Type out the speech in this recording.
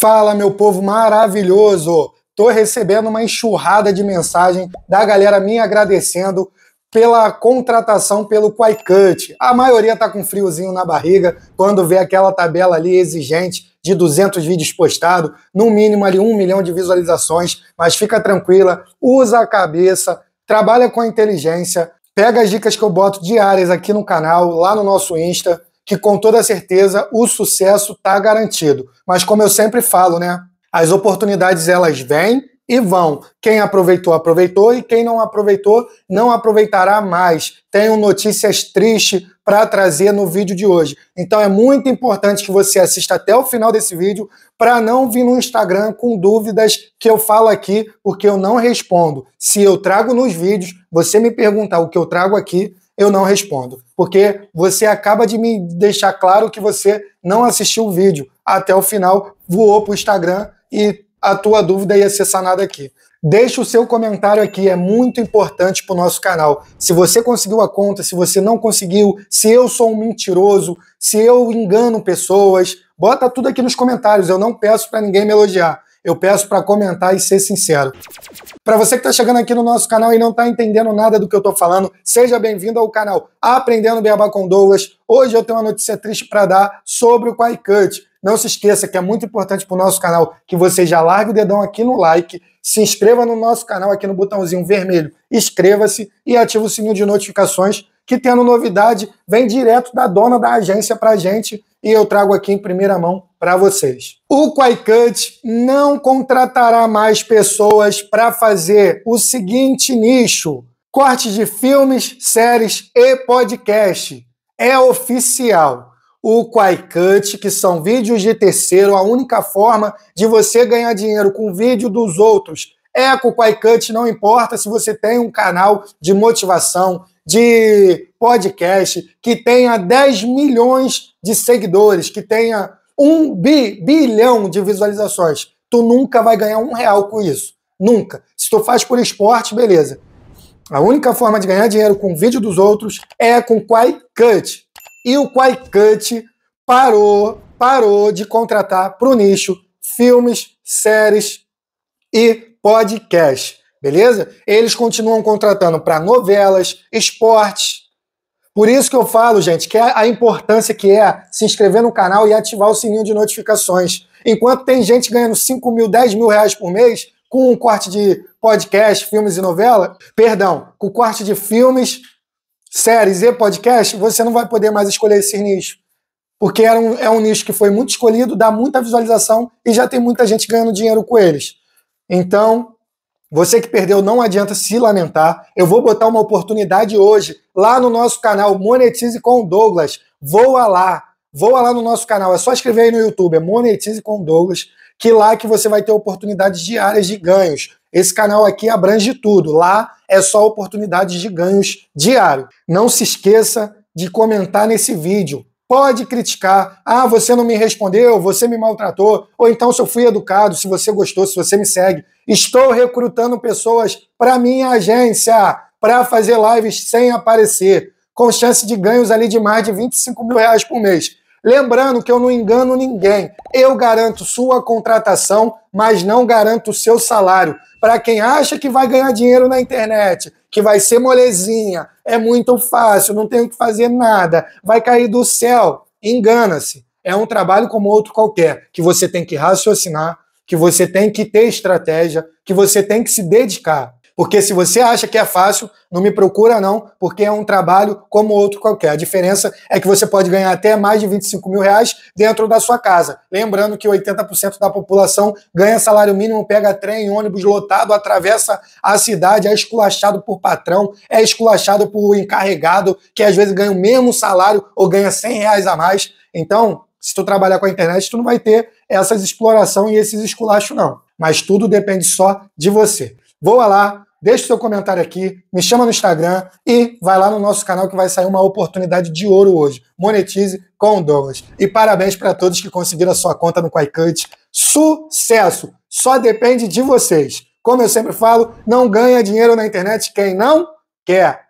Fala, meu povo maravilhoso! Tô recebendo uma enxurrada de mensagem da galera me agradecendo pela contratação pelo Quaicut. A maioria tá com friozinho na barriga quando vê aquela tabela ali exigente de 200 vídeos postados, no mínimo ali um milhão de visualizações, mas fica tranquila, usa a cabeça, trabalha com inteligência, pega as dicas que eu boto diárias aqui no canal, lá no nosso Insta, que com toda certeza o sucesso está garantido. Mas como eu sempre falo, né? As oportunidades elas vêm e vão. Quem aproveitou, aproveitou, e quem não aproveitou, não aproveitará mais. Tenho notícias tristes para trazer no vídeo de hoje. Então é muito importante que você assista até o final desse vídeo para não vir no Instagram com dúvidas que eu falo aqui, porque eu não respondo. Se eu trago nos vídeos, você me perguntar o que eu trago aqui, eu não respondo. Porque você acaba de me deixar claro que você não assistiu o vídeo até o final, voou para o Instagram e a tua dúvida ia ser sanada aqui. Deixe o seu comentário aqui, é muito importante para o nosso canal. Se você conseguiu a conta, se você não conseguiu, se eu sou um mentiroso, se eu engano pessoas, bota tudo aqui nos comentários. Eu não peço para ninguém me elogiar eu peço para comentar e ser sincero. Para você que está chegando aqui no nosso canal e não está entendendo nada do que eu estou falando, seja bem-vindo ao canal Aprendendo Beabá com Douglas. Hoje eu tenho uma notícia triste para dar sobre o Quaicut. Não se esqueça que é muito importante para o nosso canal que você já largue o dedão aqui no like, se inscreva no nosso canal aqui no botãozinho vermelho, inscreva-se e ative o sininho de notificações que tendo novidade vem direto da dona da agência para a gente e eu trago aqui em primeira mão para vocês. O QuiCut não contratará mais pessoas para fazer o seguinte nicho: corte de filmes, séries e podcast. É oficial o QuiCut, que são vídeos de terceiro. A única forma de você ganhar dinheiro com vídeo dos outros é com o QuiCut, não importa se você tem um canal de motivação, de podcast, que tenha 10 milhões de seguidores, que tenha um bi, bilhão de visualizações. Tu nunca vai ganhar um real com isso. Nunca. Se tu faz por esporte, beleza. A única forma de ganhar dinheiro com vídeo dos outros é com Quai Cut. E o Quai Cut parou, parou de contratar para o nicho filmes, séries e podcast. Beleza? Eles continuam contratando para novelas, esportes. Por isso que eu falo, gente, que é a importância que é se inscrever no canal e ativar o sininho de notificações. Enquanto tem gente ganhando 5 mil, 10 mil reais por mês com um corte de podcast, filmes e novela, perdão, com corte de filmes, séries e podcast, você não vai poder mais escolher esse nicho. Porque um, é um nicho que foi muito escolhido, dá muita visualização e já tem muita gente ganhando dinheiro com eles. Então, você que perdeu, não adianta se lamentar. Eu vou botar uma oportunidade hoje lá no nosso canal Monetize com Douglas. Voa lá, voa lá no nosso canal. É só escrever aí no YouTube, é Monetize com Douglas, que lá que você vai ter oportunidades diárias de ganhos. Esse canal aqui abrange tudo. Lá é só oportunidades de ganhos diário. Não se esqueça de comentar nesse vídeo. Pode criticar. Ah, você não me respondeu, você me maltratou. Ou então, se eu fui educado, se você gostou, se você me segue. Estou recrutando pessoas para minha agência, para fazer lives sem aparecer, com chance de ganhos ali de mais de 25 mil reais por mês. Lembrando que eu não engano ninguém. Eu garanto sua contratação, mas não garanto o seu salário. Para quem acha que vai ganhar dinheiro na internet, que vai ser molezinha, é muito fácil, não tenho que fazer nada, vai cair do céu. Engana-se. É um trabalho como outro qualquer, que você tem que raciocinar, que você tem que ter estratégia, que você tem que se dedicar. Porque se você acha que é fácil, não me procura não, porque é um trabalho como outro qualquer. A diferença é que você pode ganhar até mais de 25 mil reais dentro da sua casa. Lembrando que 80% da população ganha salário mínimo, pega trem, ônibus lotado, atravessa a cidade, é esculachado por patrão, é esculachado por encarregado, que às vezes ganha o mesmo salário ou ganha 100 reais a mais. Então, se tu trabalhar com a internet, tu não vai ter essas exploração e esses esculachos não. Mas tudo depende só de você. Voa lá, Deixe o seu comentário aqui, me chama no Instagram e vai lá no nosso canal que vai sair uma oportunidade de ouro hoje. Monetize com o Douglas. E parabéns para todos que conseguiram a sua conta no QuiCut. Sucesso! Só depende de vocês. Como eu sempre falo, não ganha dinheiro na internet quem não quer.